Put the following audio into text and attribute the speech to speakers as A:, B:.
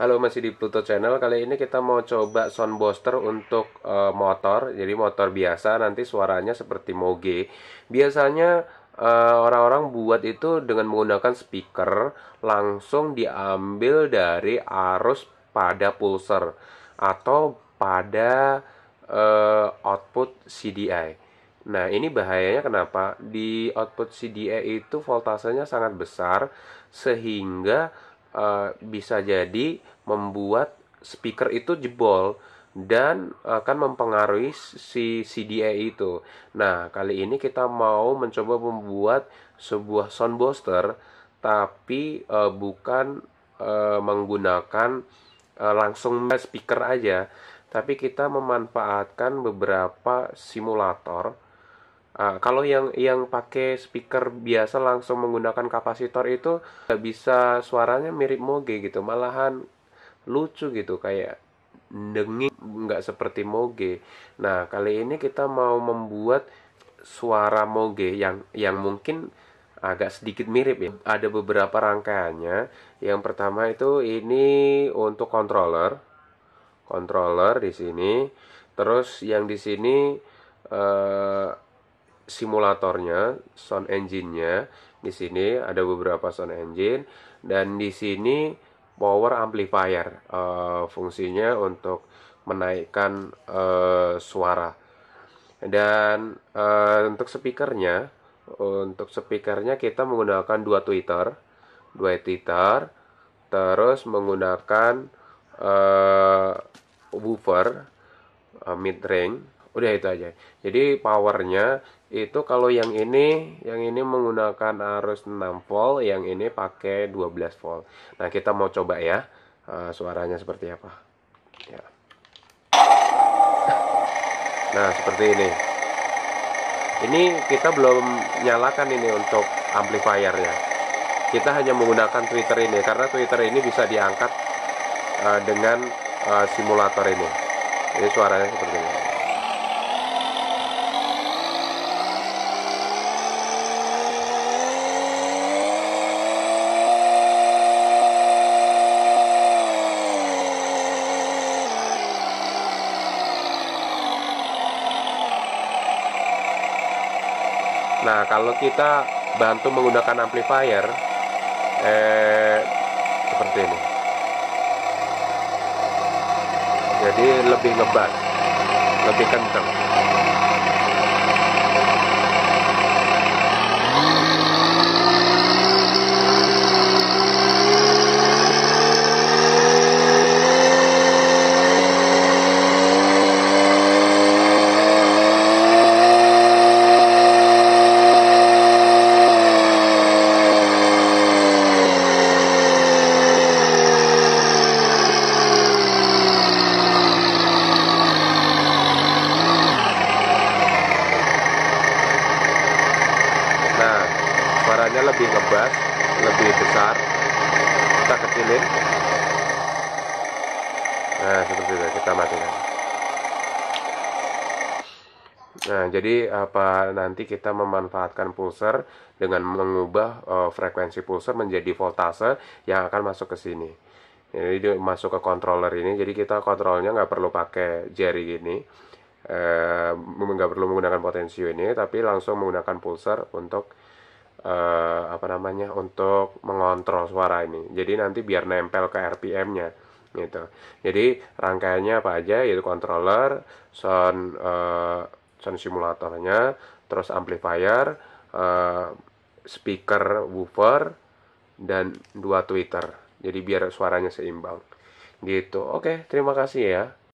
A: Halo masih di Pluto Channel kali ini kita mau coba sound booster untuk uh, motor jadi motor biasa nanti suaranya seperti moge biasanya eh, orang-orang uh, buat itu dengan menggunakan speaker langsung diambil dari arus pada pulser atau pada uh, output CDI Nah, ini bahayanya kenapa? Di output CDI itu voltasenya sangat besar sehingga uh, bisa jadi membuat speaker itu jebol dan akan eh, mempengaruhi si CDA itu. Nah, kali ini kita mau mencoba membuat sebuah sound booster tapi uh, bukan uh, menggunakan uh, langsung speaker aja, tapi kita memanfaatkan beberapa simulator Nah, kalau yang yang pakai speaker biasa langsung menggunakan kapasitor itu nggak bisa suaranya mirip moge gitu, malahan lucu gitu kayak denging nggak seperti moge. Nah kali ini kita mau membuat suara moge yang yang mungkin agak sedikit mirip ya. Ada beberapa rangkaiannya. Yang pertama itu ini untuk controller, controller di sini. Terus yang di sini uh, simulatornya, sound engine-nya. Di sini ada beberapa sound engine dan di sini power amplifier. Uh, fungsinya untuk menaikkan uh, suara. Dan uh, untuk speakernya, untuk speakernya kita menggunakan dua tweeter, dua tweeter, terus menggunakan uh, woofer uh, mid range udah itu aja jadi powernya itu kalau yang ini yang ini menggunakan arus 6 volt yang ini pakai 12 volt nah kita mau coba ya uh, suaranya seperti apa ya nah seperti ini ini kita belum nyalakan ini untuk amplifiernya kita hanya menggunakan tweeter ini karena tweeter ini bisa diangkat uh, dengan uh, simulator ini jadi suaranya seperti ini Nah, kalau kita bantu menggunakan amplifier eh seperti ini. Jadi lebih ngebas, lebih kencang. lebih ngebas lebih besar kita kecilin nah seperti itu kita matikan nah jadi apa nanti kita memanfaatkan pulser dengan mengubah uh, frekuensi pulser menjadi voltase yang akan masuk ke sini jadi masuk ke controller ini jadi kita kontrolnya nggak perlu pakai jari gini eh, nggak perlu menggunakan potensio ini tapi langsung menggunakan pulser untuk uh, apa namanya untuk mengontrol suara ini jadi nanti biar nempel ke RPM-nya gitu jadi rangkaiannya apa aja yaitu controller sound uh, sound simulatornya terus amplifier uh, speaker woofer dan dua tweeter jadi biar suaranya seimbang gitu oke terima kasih ya